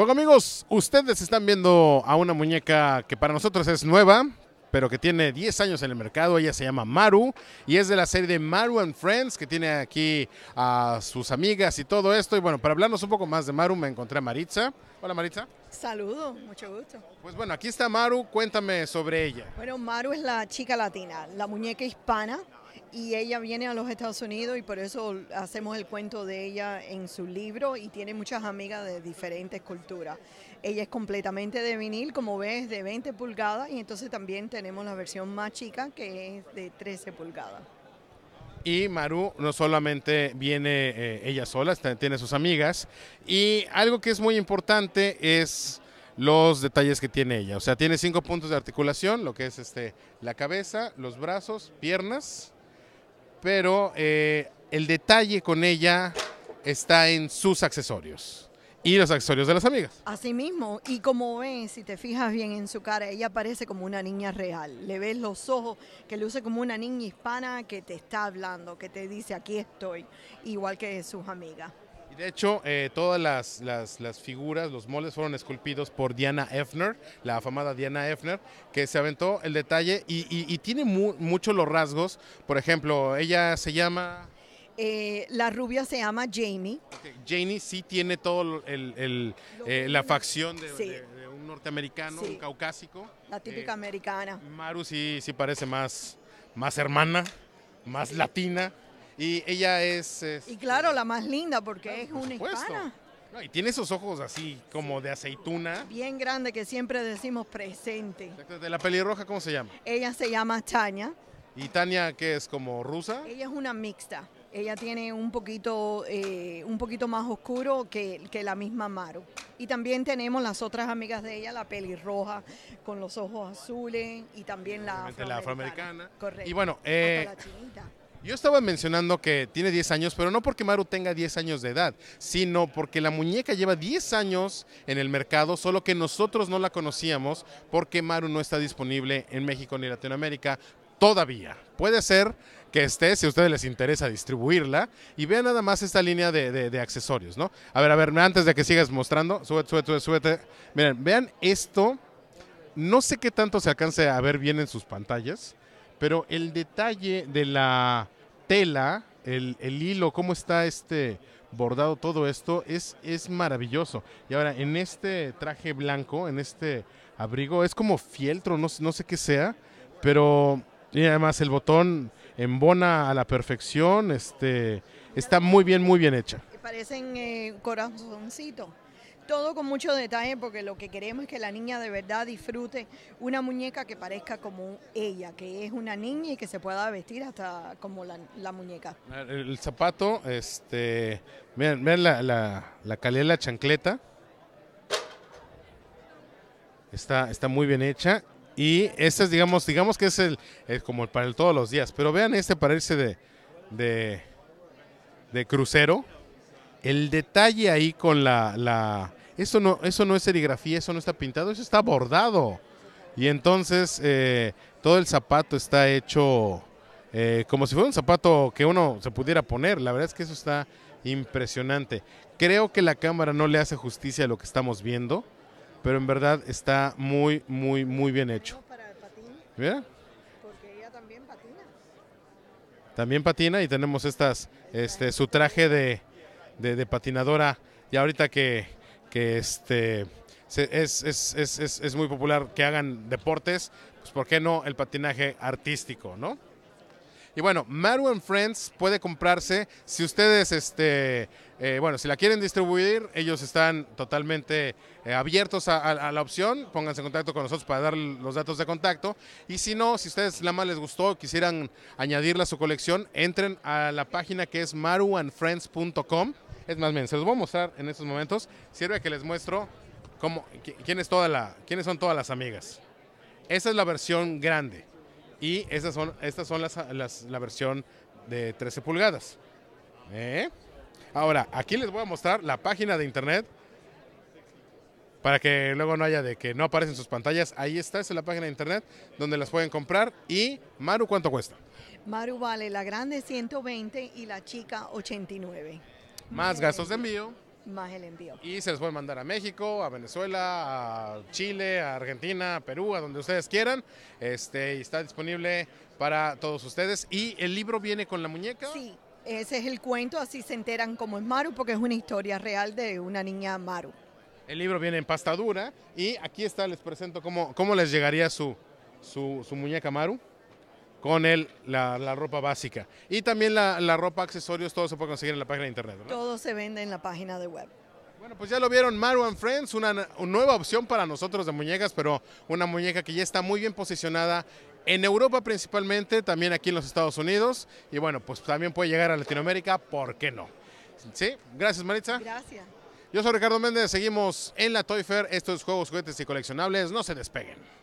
Bueno amigos, ustedes están viendo a una muñeca que para nosotros es nueva, pero que tiene 10 años en el mercado. Ella se llama Maru y es de la serie de Maru and Friends, que tiene aquí a sus amigas y todo esto. Y bueno, para hablarnos un poco más de Maru, me encontré a Maritza. Hola Maritza. Saludos, mucho gusto. Pues bueno, aquí está Maru, cuéntame sobre ella. Bueno, Maru es la chica latina, la muñeca hispana y ella viene a los Estados Unidos y por eso hacemos el cuento de ella en su libro y tiene muchas amigas de diferentes culturas. Ella es completamente de vinil, como ves, de 20 pulgadas y entonces también tenemos la versión más chica que es de 13 pulgadas. Y Maru no solamente viene eh, ella sola, tiene sus amigas. Y algo que es muy importante es los detalles que tiene ella. O sea, tiene cinco puntos de articulación, lo que es este, la cabeza, los brazos, piernas, pero eh, el detalle con ella está en sus accesorios y los accesorios de las amigas. Así mismo, y como ven, si te fijas bien en su cara, ella parece como una niña real. Le ves los ojos, que usa como una niña hispana que te está hablando, que te dice aquí estoy, igual que sus amigas de hecho, eh, todas las, figuras, los moles fueron esculpidos por Diana Efner, la afamada Diana Efner, que se aventó el detalle y, tiene muchos los rasgos. Por ejemplo, ella se llama... Eh, la rubia se llama Jamie. Jamie sí tiene todo el, eh, la facción de, un norteamericano, un caucásico. La típica americana. Maru sí, sí parece más, más hermana, más latina. Y ella es... y este, claro, la más linda porque es una hispana. y tiene esos ojos así, como de aceituna. Bien grande, que siempre decimos presente. De la pelirroja, ¿cómo se llama? Ella se llama Tania. ¿Y Tania qué es, como rusa? Ella es una mixta. Ella tiene un poquito, eh, un poquito más oscuro que, que, la misma Maru. Y también tenemos las otras amigas de ella, la pelirroja con los ojos azules y también la afroamericana. Correcto. Y bueno, eh, la chinita. Yo estaba mencionando que tiene 10 años, pero no porque Maru tenga 10 años de edad, sino porque la muñeca lleva 10 años en el mercado, solo que nosotros no la conocíamos porque Maru no está disponible en México ni Latinoamérica todavía. Puede ser que esté, si a ustedes les interesa distribuirla, y vean nada más esta línea de, accesorios, ¿no? A ver, a ver, antes de que sigas mostrando, súbete, súbete, súbete. Miren, vean esto. No sé qué tanto se alcance a ver bien en sus pantallas pero el detalle de la tela, el, el hilo, cómo está este bordado, todo esto, es, es maravilloso. Y ahora, en este traje blanco, en este abrigo, es como fieltro, no, no sé qué sea, pero además el botón embona a la perfección, este, está muy bien, muy bien hecha. Parecen eh, corazoncitos todo con mucho detalle porque lo que queremos es que la niña de verdad disfrute una muñeca que parezca como ella, que es una niña y que se pueda vestir hasta como la, muñeca. El, zapato, este, miren, la, la, la, chancleta. Está, está muy bien hecha. Y este es, digamos, digamos que es el, como el para todos los días. Pero vean este para irse de crucero. El detalle ahí con la, eso, no, eso no es serigrafía, eso no está pintado, eso está bordado. Y entonces eh, todo el zapato está hecho eh, como si fuera un zapato que uno se pudiera poner. La verdad es que eso está impresionante. Creo que la cámara no le hace justicia a lo que estamos viendo, pero en verdad está muy, muy, muy bien hecho. ¿Mira? Porque ella también patina. También patina y tenemos estas, este, su traje de, de, patinadora y ahorita que, este, es, es, muy popular que hagan deportes, pues ¿por qué no el patinaje artístico, no? Y bueno, Maru and Friends puede comprarse si ustedes, este, eh, bueno, si la quieren distribuir, ellos están totalmente eh, abiertos a, la opción. Pónganse en contacto con nosotros para dar los datos de contacto. Y si no, si ustedes la más les gustó, quisieran añadirla a su colección, entren a la página que es maruandfriends.com es más, bien, se los voy a mostrar en estos momentos. Sirve que les muestro cómo, quién toda la, quiénes son todas las amigas. Esa es la versión grande. Y esas son, estas son las, la versión de 13 pulgadas. ¿Eh? Ahora, aquí les voy a mostrar la página de internet para que luego no haya de que no aparecen sus pantallas. Ahí está, es la página de internet donde las pueden comprar. Y Maru, ¿cuánto cuesta? Maru vale la grande 120 y la chica 89 más gastos de envío. Más el envío. Y se les puede mandar a México, a Venezuela, a Chile, a Argentina, a Perú, a donde ustedes quieran. Este, y está disponible para todos ustedes. ¿Y el libro viene con la muñeca? Sí, ese es el cuento, así se enteran cómo es Maru, porque es una historia real de una niña Maru. El libro viene en pasta dura y aquí está, les presento cómo, cómo les llegaría su, su, su muñeca Maru con el, la, ropa básica. Y también la, ropa, accesorios, todo se puede conseguir en la página de internet. Todo se vende en la página de web. Bueno, pues ya lo vieron, Maru Friends, una, una nueva opción para nosotros de muñecas, pero una muñeca que ya está muy bien posicionada en Europa principalmente, también aquí en los Estados Unidos, y bueno, pues también puede llegar a Latinoamérica, ¿por qué no? Sí, gracias Maritza. Gracias. Yo soy Ricardo Méndez, seguimos en la Toy Fair, estos juegos, juguetes y coleccionables, no se despeguen.